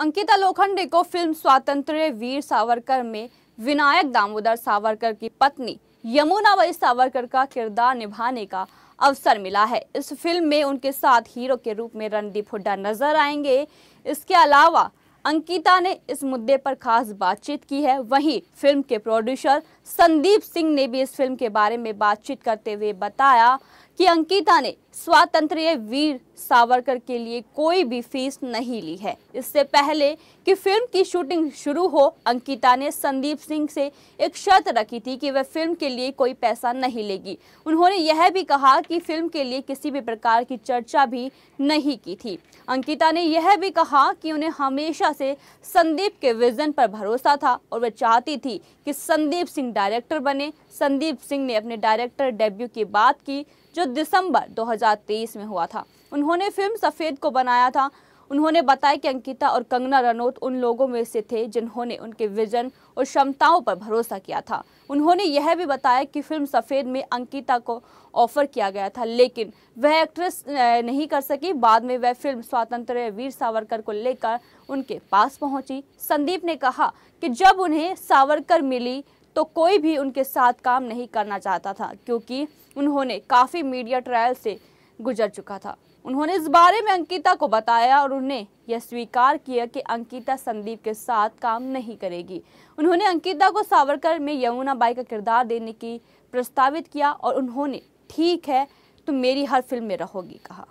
अंकिता लोखंडे को फिल्म स्वातंत्र वीर सावरकर में विनायक दामोदर सावरकर की पत्नी यमुनाबाई सावरकर का किरदार निभाने का अवसर मिला है इस फिल्म में उनके साथ हीरो के रूप में रणदीप हुड्डा नजर आएंगे इसके अलावा अंकिता ने इस मुद्दे पर खास बातचीत की है वहीं फिल्म के प्रोड्यूसर संदीप सिंह ने भी इस फिल्म के बारे में बातचीत करते हुए बताया कि अंकिता ने स्वातंत्र वीर सावरकर के लिए कोई भी फीस नहीं ली है इससे पहले कि फिल्म की शूटिंग शुरू हो अंकिता ने संदीप सिंह से एक शर्त रखी थी कि वह फिल्म के लिए कोई पैसा नहीं लेगी उन्होंने यह भी कहा कि फिल्म के लिए किसी भी प्रकार की चर्चा भी नहीं की थी अंकिता ने यह भी कहा कि उन्हें हमेशा से संदीप के विजन पर भरोसा था और वह चाहती थी कि संदीप सिंह डायरेक्टर बने संदीप सिंह ने अपने डायरेक्टर डेब्यू की बात की जो दिसंबर 2023 में हुआ था उन्होंने फिल्म सफ़ेद को बनाया था उन्होंने बताया कि अंकिता और कंगना रनौत उन लोगों में से थे जिन्होंने उनके विजन और क्षमताओं पर भरोसा किया था उन्होंने यह भी बताया कि फिल्म सफ़ेद में अंकिता को ऑफर किया गया था लेकिन वह एक्ट्रेस नहीं कर सकी बाद में वह फिल्म स्वातंत्र वीर सावरकर को लेकर उनके पास पहुंची संदीप ने कहा कि जब उन्हें सावरकर मिली तो कोई भी उनके साथ काम नहीं करना चाहता था क्योंकि उन्होंने काफ़ी मीडिया ट्रायल से गुजर चुका था उन्होंने इस बारे में अंकिता को बताया और उन्हें यह स्वीकार किया कि अंकिता संदीप के साथ काम नहीं करेगी उन्होंने अंकिता को सावरकर में यमुना बाई का किरदार देने की प्रस्तावित किया और उन्होंने ठीक है तुम मेरी हर फिल्म में रहोगी कहा